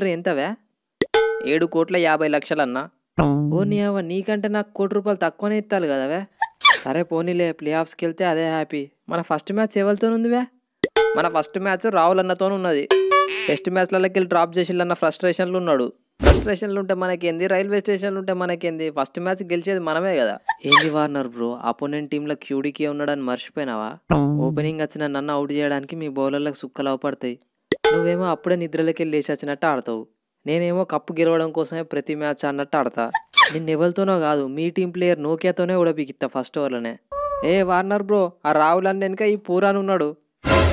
dollar ఎంతవే ఏడు కోట్ల యాభై లక్షలన్నా ఓ నీ అవ్వ నీకంటే నాకు కోటి రూపాయలు తక్కువనే ఇస్తాను కదవే సరే పోనీలే ప్లే ఆఫ్స్కి వెళ్తే అదే హ్యాపీ మన ఫస్ట్ మ్యాచ్ ఎవరితో ఉందివే మన ఫస్ట్ మ్యాచ్ అన్నతో ఉన్నది టెస్ట్ మ్యాచ్లకి వెళ్ళి డ్రాప్ చేసిళ్ళన్న ఫ్రస్ట్రేషన్లు ఉన్నాడు ఫ్రస్ట్రేషన్లు ఉంటే మనకేంది రైల్వే స్టేషన్లు ఉంటే మనకేంది ఫస్ట్ మ్యాచ్ గెలిచేది మనమే కదా ఏంది వార్నర్ బ్రో అపోనెంట్ టీంలో క్యూడికి ఉన్నాడని మర్చిపోయినావా ఓపెనింగ్ వచ్చిన నన్ను అవుట్ చేయడానికి మీ బౌలర్లకు సుక్కలు అవపడతాయి నువ్వేమో అప్పుడే నిద్రలోకి వెళ్ళి వచ్చినట్టు ఆడతావు నేనేమో కప్పు గెలవడం కోసమే ప్రతి మ్యాచ్ అన్నట్టు ఆడతా నేను ఎవరితోనో కాదు మీ టీం ప్లేయర్ నోకియాతోనే ఉడపికిత్తా ఫస్ట్ ఓవర్లోనే ఏ వార్నర్ బ్రో ఆ రాహుల్ అన్న వెనుక ఈ పూరాన్ ఉన్నాడు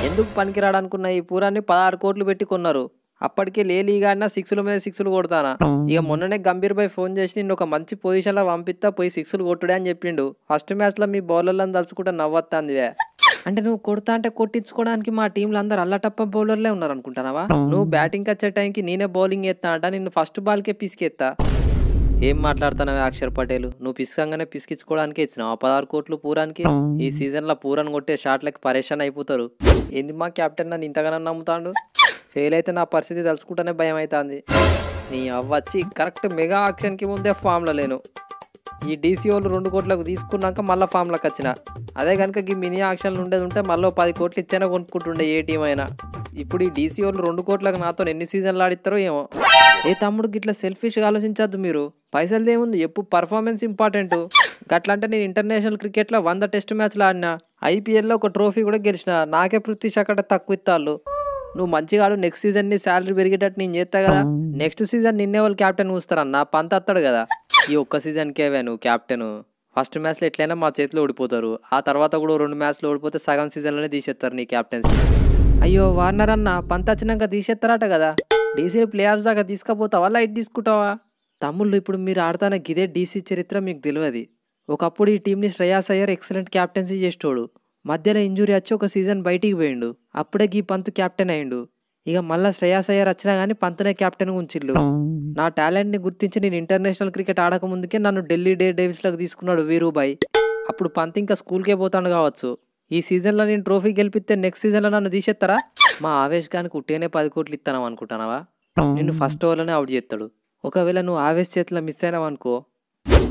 ఎందుకు పనికిరాడనుకున్న ఈ పూరాన్ని పదహారు కోట్లు పెట్టి కొన్నారు అప్పటికే లేలీగా అన్న సిక్స్ల మీద సిక్స్లు కొడతానా ఇక మొన్ననే గంభీర్ భాయ్ ఫోన్ చేసి నిన్ను ఒక మంచి పొజిషన్లో పంపిస్తా పోయి సిక్స్లు కొట్టుడే అని చెప్పిండు ఫస్ట్ మ్యాచ్లో మీ బౌలర్లను తలుచుకుంటే నవ్వొత్తాందివే అంటే నువ్వు కొడతా అంటే కొట్టించుకోవడానికి మా టీంలో అందరు అల్లటప్ప బౌలర్లే ఉన్నారు అనుకుంటున్నావా నువ్వు బ్యాటింగ్ వచ్చే టైంకి నేనే బౌలింగ్ ఎత్తా అంట నిన్ను ఫస్ట్ బాల్కే పిసికెత్తా ఏం మాట్లాడుతున్నావే అక్షర్ పటేల్ నువ్వు పిసికంగానే పిసికించుకోవడానికి ఇచ్చినావు పదహారు కోట్లు పూరానికి ఈ సీజన్ లో పూరాన్ కొట్టే షాట్లకి పరేషాన్ అయిపోతారు ఏంది మా కెప్టెన్ నన్ను ఇంతగానో నమ్ముతాడు ఫెయిల్ అయితే నా పరిస్థితి తెలుసుకుంటానే భయం అవుతుంది నీ అవ్వచ్చి కరెక్ట్ మెగా ఆక్షన్ కి ముందే ఫామ్ లో లేను ఈ డీసీఓలు రెండు కోట్లకు తీసుకున్నాక మళ్ళీ ఫామ్లకు వచ్చిన అదే కనుక ఈ మినీ ఆక్షన్లు ఉండేది ఉంటే మళ్ళీ పది కోట్లు ఇచ్చేనా కొనుక్కుంటుండే ఏ అయినా ఇప్పుడు ఈ డీసీఓలు రెండు కోట్లకు నాతో ఎన్ని సీజన్లు ఆడిస్తారో ఏమో ఏ తమ్ముడు గిట్లా సెల్ఫిష్గా ఆలోచించద్దు మీరు పైసలు ఏముంది ఎప్పుడు పర్ఫార్మెన్స్ ఇంపార్టెంట్ గట్లా అంటే నేను ఇంటర్నేషనల్ క్రికెట్లో వంద టెస్ట్ మ్యాచ్లు ఆడినా ఐపీఎల్లో ఒక ట్రోఫీ కూడా గెలిచిన నాకే పృథ్వీ షకట తక్కువ ఇత్తాళ్ళు నువ్వు మంచిగా ఆడు నెక్స్ట్ సీజన్ ని శాలరీ పెరిగేటట్టు నేను చేస్తా కదా నెక్స్ట్ సీజన్ నిన్నే వాళ్ళు క్యాప్టెన్ కూస్తారన్న పంత అత్తాడు కదా ఈ ఒక్క సీజన్ కేవే నువ్వు క్యాప్టెన్ ఫస్ట్ మ్యాచ్లో ఎట్లయినా మా చేతిలో ఓడిపోతారు ఆ తర్వాత కూడా రెండు లో ఓడిపోతే సగం సీజన్లోనే తీసేస్తారు నీ క్యాప్టెన్సీ అయ్యో వార్నర్ అన్న పంత వచ్చినాక తీసేస్తారట కదా డీసీ ప్లే ఆఫ్ దాకా తీసుకపోతావా లైట్ తీసుకుంటావా తమ్ముళ్ళు ఇప్పుడు మీరు ఆడతానికి ఇదే డీసీ చరిత్ర మీకు తెలియదు ఒకప్పుడు ఈ టీంని శ్రేయాస్ అయ్యర్ ఎక్సలెంట్ క్యాప్టెన్సీ చేసేవాడు మధ్యలో ఇంజురీ వచ్చి ఒక సీజన్ బయటికి పోయిండు అప్పుడే గీ పంత్ క్యాప్టెన్ అయిండు ఇక మళ్ళీ శ్రేయాస్ అయ్యర్ వచ్చినా కానీ పంతనే క్యాప్టెన్ ఉంచిల్లు నా టాలెంట్ని గుర్తించి నేను ఇంటర్నేషనల్ క్రికెట్ ఆడక ముందుకే నన్ను ఢిల్లీ డే డేవిస్లోకి తీసుకున్నాడు వీరూబాయ్ అప్పుడు పంత్ ఇంకా స్కూల్కే పోతాను కావచ్చు ఈ సీజన్లో నేను ట్రోఫీ గెలిపిస్తే నెక్స్ట్ సీజన్లో నన్ను తీసేస్తారా మా ఆవేష్ గానికి ఉట్టేనే పది కోట్లు ఇస్తాను అనుకుంటున్నావా నిన్ను ఫస్ట్ ఓవర్లోనే అవుట్ చేస్తాడు ఒకవేళ నువ్వు ఆవేశ్ చేతిలో మిస్ అయినావనుకో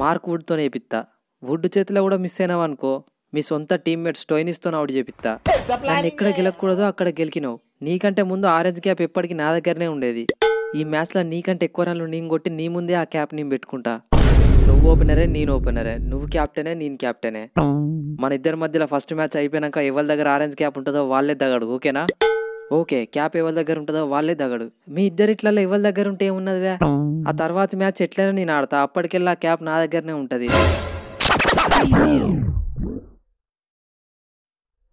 మార్క్ వుడ్తో వేపిస్తా వుడ్ చేతిలో కూడా మిస్ అయినావనుకో మీ సొంత టీమ్మేట్స్ టోయినిస్తో అవుట్ చేపిస్తా నన్ను ఎక్కడ గెలకూడదో అక్కడ గెలికినావు నీకంటే ముందు ఆరెంజ్ క్యాప్ ఎప్పటికీ నా దగ్గరనే ఉండేది ఈ మ్యాచ్లో నీకంటే ఎక్కువ రన్లు నేను కొట్టి నీ ముందే ఆ క్యాప్ నేను పెట్టుకుంటా నువ్వు ఓపెనరే నేను ఓపెనరే నువ్వు క్యాప్టెనే నేను క్యాప్టెనే మన ఇద్దరి మధ్యలో ఫస్ట్ మ్యాచ్ అయిపోయినాక ఎవరి దగ్గర ఆరెంజ్ క్యాప్ ఉంటుందో వాళ్ళే తగడు ఓకేనా ఓకే క్యాప్ ఎవరి దగ్గర ఉంటుందో వాళ్ళే తగడు మీ ఇద్దరిట్లలో ఎవరి దగ్గర ఉంటే ఏమున్నది ఆ తర్వాత మ్యాచ్ ఎట్లయినా నేను ఆడతా అప్పటికెళ్ళి ఆ క్యాప్ నా దగ్గరనే ఉంటుంది